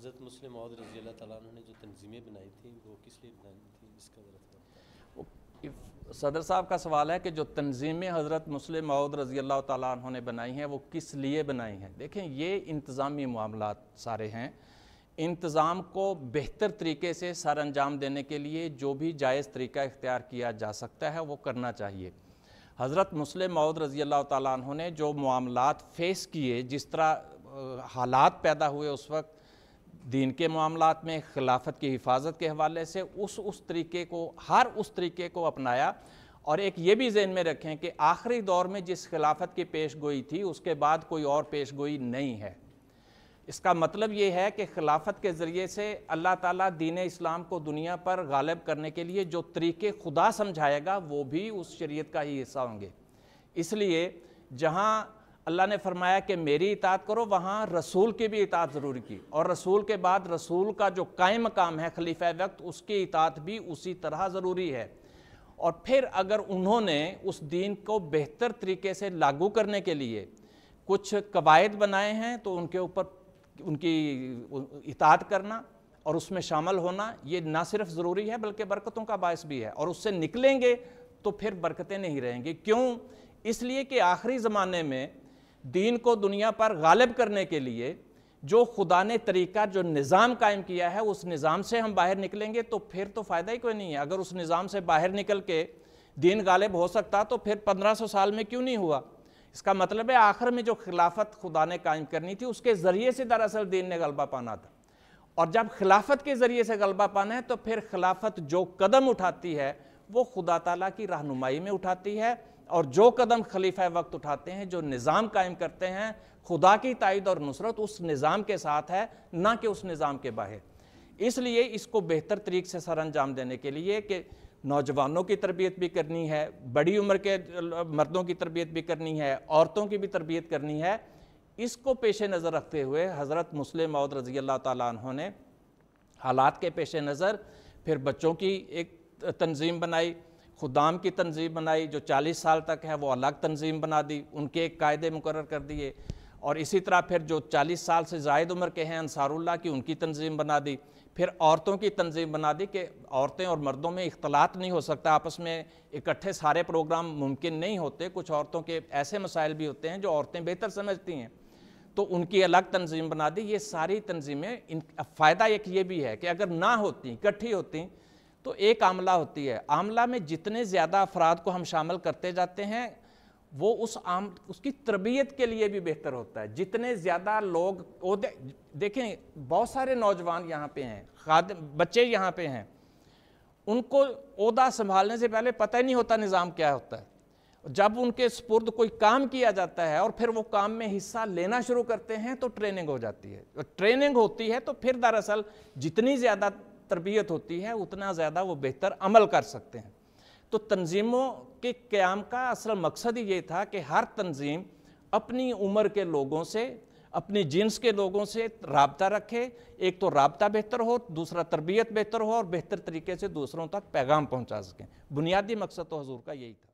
हज़रत मुस्लिम मौद रजी अल्लाह ने जो तनजीमें बनाई थी वो किस लिए बनाई थी इसका ज़रा सदर साहब का सवाल है कि जो तनजीमें हज़रत मुस्लिम मऊद रजी अल्लाह तला ने बनाई हैं वो किस लिए बनाई हैं देखें ये इंतज़ामी मामला सारे हैं इंतज़ाम को बेहतर तरीके से सर अंजाम देने के लिए जो भी जायज़ तरीका इख्तियार किया जा सकता है वो करना चाहिए हज़रत मुस्लिम मऊद रज़ी अल्लाह तु ने जो मामला फ़ेस किए जिस तरह हालात पैदा हुए उस वक्त दीन के मामला में खिलाफत की हिफाजत के हवाले से उस उस तरीके को हर उस तरीके को अपनाया और एक ये भी जहन में रखें कि आखिरी दौर में जिस खिलाफत की पेश गोई थी उसके बाद कोई और पेश गोई नहीं है इसका मतलब ये है कि खिलाफत के ज़रिए से अल्लाह ताला दीन इस्लाम को दुनिया पर गालिब करने के लिए जो तरीके खुदा समझाएगा वो भी उस शरीयत का ही हिस्सा होंगे इसलिए जहाँ अल्लाह ने फरमाया कि मेरी इतात करो वहाँ रसूल की भी इतात ज़रूरी की और रसूल के बाद रसूल का जो कायम काम है खलीफा वक्त उसकी इतात भी उसी तरह ज़रूरी है और फिर अगर उन्होंने उस दीन को बेहतर तरीके से लागू करने के लिए कुछ कवायद बनाए हैं तो उनके ऊपर उनकी इतात करना और उसमें शामिल होना ये ना सिर्फ ज़रूरी है बल्कि बरकतों का बायस भी है और उससे निकलेंगे तो फिर बरकतें नहीं रहेंगी क्यों इसलिए कि आखिरी ज़माने में दीन को दुनिया पर गालिब करने के लिए जो खुदा ने तरीका जो निज़ाम कायम किया है उस निज़ाम से हम बाहर निकलेंगे तो फिर तो फ़ायदा ही कोई नहीं है अगर उस निज़ाम से बाहर निकल के दीन गालिब हो सकता तो फिर 1500 साल में क्यों नहीं हुआ इसका मतलब है आखिर में जो खिलाफत खुदा ने कायम करनी थी उसके ज़रिए से दरअसल दीन ने गलबा पाना था और जब खिलाफत के ज़रिए से गलबा पाना है तो फिर खिलाफत जो कदम उठाती है वो खुदा तला की रहनुमाई में उठाती है और जो कदम खलीफा वक्त उठाते हैं जो निज़ाम कायम करते हैं खुदा की तइद और नुसरत उस निज़ाम के साथ है ना कि उस निज़ाम के बाहर इसलिए इसको बेहतर तरीके से सर अंजाम देने के लिए कि नौजवानों की तरबियत भी करनी है बड़ी उम्र के मर्दों की तरबियत भी करनी है औरतों की भी तरबियत करनी है इसको पेश नज़र रखते हुए हज़रत मुस्लिम और रज़ी अल्लाह ताली हालात के पेश नज़र फिर बच्चों की एक तंजीम बनाई खुदाम की तंजीम बनाई जो 40 साल तक है वो अलग तंजीम बना दी उनके एक कायदे मुकर कर दिए और इसी तरह फिर जो 40 साल से जायद उम्र के हैं अनसारुल्ला की उनकी तंजीम बना दी फिर औरतों की तंजीम बना दी कि औरतें और मर्दों में इख्तलात नहीं हो सकता आपस में इकट्ठे सारे प्रोग्राम मुमकिन नहीं होते कुछ औरतों के ऐसे मसाइल भी होते हैं जो औरतें बेहतर समझती हैं तो उनकी अलग तंजीम बना दी ये सारी तंजीमें इन फ़ायदा एक ये भी है कि अगर ना होती इकट्ठी होती तो एक आमला होती है आमला में जितने ज़्यादा अफराद को हम शामिल करते जाते हैं वो उस आम उसकी तरबियत के लिए भी बेहतर होता है जितने ज़्यादा लोग दे, देखें बहुत सारे नौजवान यहाँ पे हैं खाद बच्चे यहाँ पे हैं उनको अहदा संभालने से पहले पता ही नहीं होता निज़ाम क्या होता है जब उनके स्पुर्द कोई काम किया जाता है और फिर वो काम में हिस्सा लेना शुरू करते हैं तो ट्रेनिंग हो जाती है ट्रेनिंग होती है तो फिर दरअसल जितनी ज़्यादा तरबियत होती है उतना ज़्यादा वो बेहतर अमल कर सकते हैं तो तंजीमों के क्याम का असल मकसद ही ये था कि हर तंजीम अपनी उम्र के लोगों से अपनी जिन्स के लोगों से रबता रखे एक तो रबता बेहतर हो दूसरा तरबियत बेहतर हो और बेहतर तरीके से दूसरों तक पैगाम पहुंचा सकें बुनियादी मकसद तो हजूर का यही था